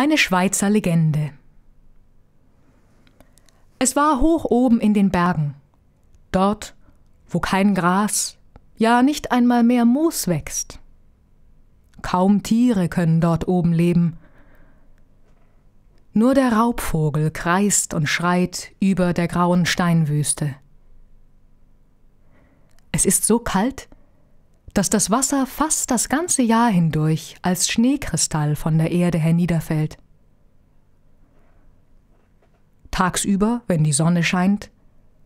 Eine Schweizer Legende. Es war hoch oben in den Bergen, dort, wo kein Gras, ja nicht einmal mehr Moos wächst. Kaum Tiere können dort oben leben. Nur der Raubvogel kreist und schreit über der grauen Steinwüste. Es ist so kalt, dass das Wasser fast das ganze Jahr hindurch als Schneekristall von der Erde herniederfällt. Tagsüber, wenn die Sonne scheint,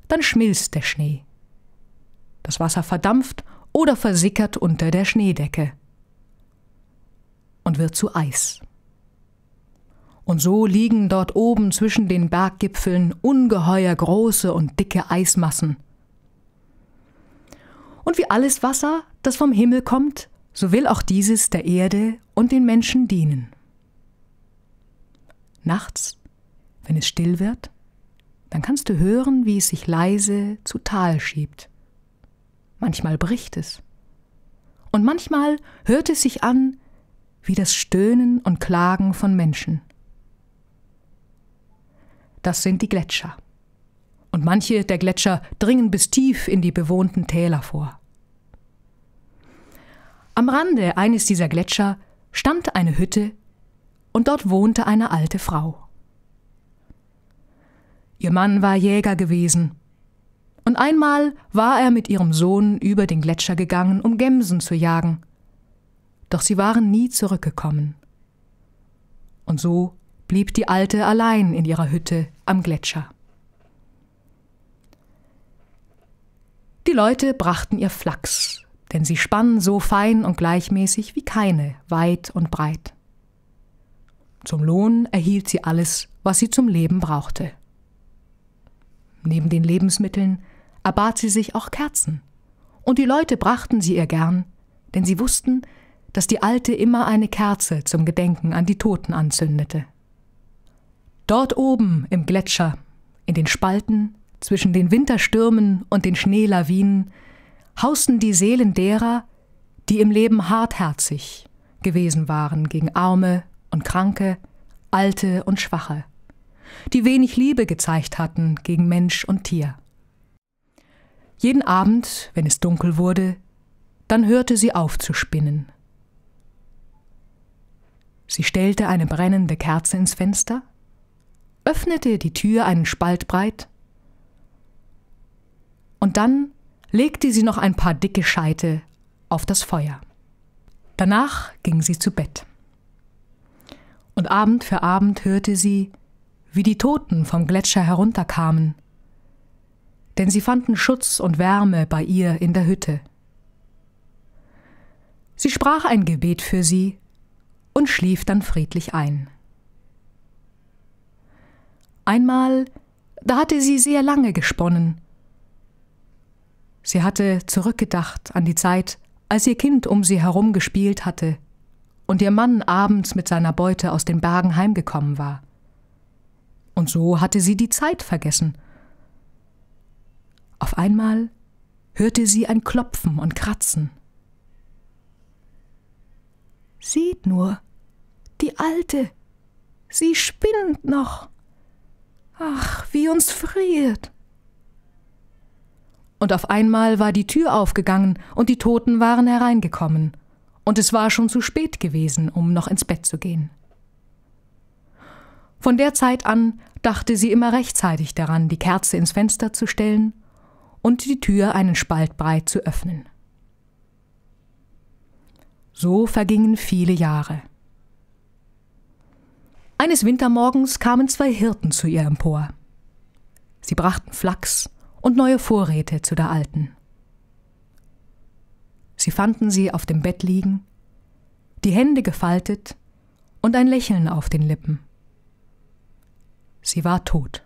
dann schmilzt der Schnee. Das Wasser verdampft oder versickert unter der Schneedecke und wird zu Eis. Und so liegen dort oben zwischen den Berggipfeln ungeheuer große und dicke Eismassen – und wie alles Wasser, das vom Himmel kommt, so will auch dieses der Erde und den Menschen dienen. Nachts, wenn es still wird, dann kannst du hören, wie es sich leise zu Tal schiebt. Manchmal bricht es. Und manchmal hört es sich an wie das Stöhnen und Klagen von Menschen. Das sind die Gletscher. Und manche der Gletscher dringen bis tief in die bewohnten Täler vor. Am Rande eines dieser Gletscher stand eine Hütte und dort wohnte eine alte Frau. Ihr Mann war Jäger gewesen, und einmal war er mit ihrem Sohn über den Gletscher gegangen, um Gemsen zu jagen, doch sie waren nie zurückgekommen. Und so blieb die Alte allein in ihrer Hütte am Gletscher. Die Leute brachten ihr Flachs denn sie spannen so fein und gleichmäßig wie keine weit und breit. Zum Lohn erhielt sie alles, was sie zum Leben brauchte. Neben den Lebensmitteln erbat sie sich auch Kerzen, und die Leute brachten sie ihr gern, denn sie wussten, dass die Alte immer eine Kerze zum Gedenken an die Toten anzündete. Dort oben im Gletscher, in den Spalten, zwischen den Winterstürmen und den Schneelawinen, hausten die Seelen derer, die im Leben hartherzig gewesen waren gegen Arme und Kranke, Alte und Schwache, die wenig Liebe gezeigt hatten gegen Mensch und Tier. Jeden Abend, wenn es dunkel wurde, dann hörte sie auf zu spinnen. Sie stellte eine brennende Kerze ins Fenster, öffnete die Tür einen Spalt breit und dann legte sie noch ein paar dicke Scheite auf das Feuer. Danach ging sie zu Bett. Und Abend für Abend hörte sie, wie die Toten vom Gletscher herunterkamen, denn sie fanden Schutz und Wärme bei ihr in der Hütte. Sie sprach ein Gebet für sie und schlief dann friedlich ein. Einmal, da hatte sie sehr lange gesponnen Sie hatte zurückgedacht an die Zeit, als ihr Kind um sie herum gespielt hatte und ihr Mann abends mit seiner Beute aus den Bergen heimgekommen war. Und so hatte sie die Zeit vergessen. Auf einmal hörte sie ein Klopfen und Kratzen. Sieht nur, die Alte, sie spinnt noch. Ach, wie uns friert und auf einmal war die Tür aufgegangen und die Toten waren hereingekommen, und es war schon zu spät gewesen, um noch ins Bett zu gehen. Von der Zeit an dachte sie immer rechtzeitig daran, die Kerze ins Fenster zu stellen und die Tür einen Spalt breit zu öffnen. So vergingen viele Jahre. Eines Wintermorgens kamen zwei Hirten zu ihr empor. Sie brachten Flachs und neue Vorräte zu der alten. Sie fanden sie auf dem Bett liegen, die Hände gefaltet und ein Lächeln auf den Lippen. Sie war tot.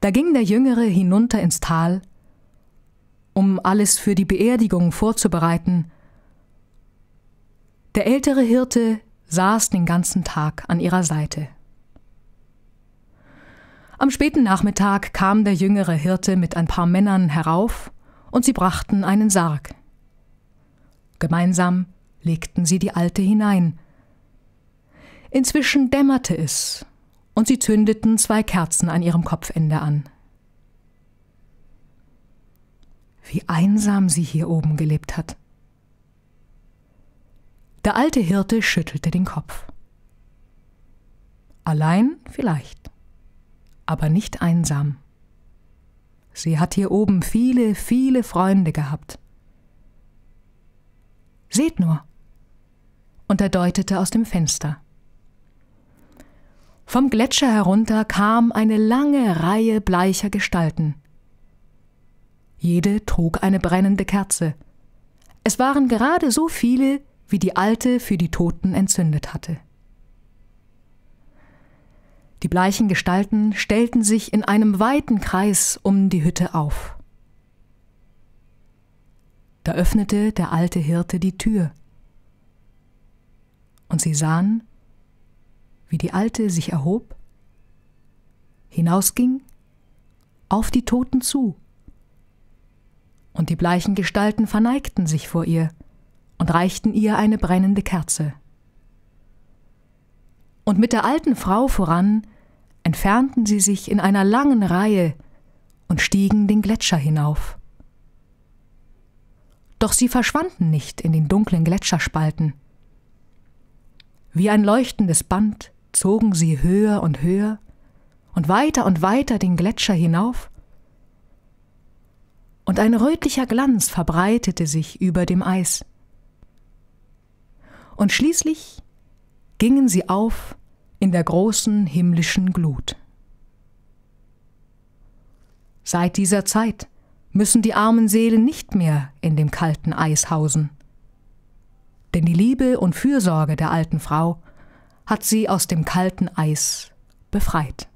Da ging der Jüngere hinunter ins Tal, um alles für die Beerdigung vorzubereiten. Der ältere Hirte saß den ganzen Tag an ihrer Seite. Am späten Nachmittag kam der jüngere Hirte mit ein paar Männern herauf, und sie brachten einen Sarg. Gemeinsam legten sie die Alte hinein. Inzwischen dämmerte es, und sie zündeten zwei Kerzen an ihrem Kopfende an. Wie einsam sie hier oben gelebt hat. Der alte Hirte schüttelte den Kopf. Allein vielleicht aber nicht einsam. Sie hat hier oben viele, viele Freunde gehabt. Seht nur! Und er deutete aus dem Fenster. Vom Gletscher herunter kam eine lange Reihe bleicher Gestalten. Jede trug eine brennende Kerze. Es waren gerade so viele, wie die alte für die Toten entzündet hatte. Die bleichen Gestalten stellten sich in einem weiten Kreis um die Hütte auf. Da öffnete der alte Hirte die Tür, und sie sahen, wie die Alte sich erhob, hinausging, auf die Toten zu, und die bleichen Gestalten verneigten sich vor ihr und reichten ihr eine brennende Kerze und mit der alten Frau voran entfernten sie sich in einer langen Reihe und stiegen den Gletscher hinauf. Doch sie verschwanden nicht in den dunklen Gletscherspalten. Wie ein leuchtendes Band zogen sie höher und höher und weiter und weiter den Gletscher hinauf, und ein rötlicher Glanz verbreitete sich über dem Eis. Und schließlich gingen sie auf in der großen himmlischen Glut. Seit dieser Zeit müssen die armen Seelen nicht mehr in dem kalten Eis hausen. Denn die Liebe und Fürsorge der alten Frau hat sie aus dem kalten Eis befreit.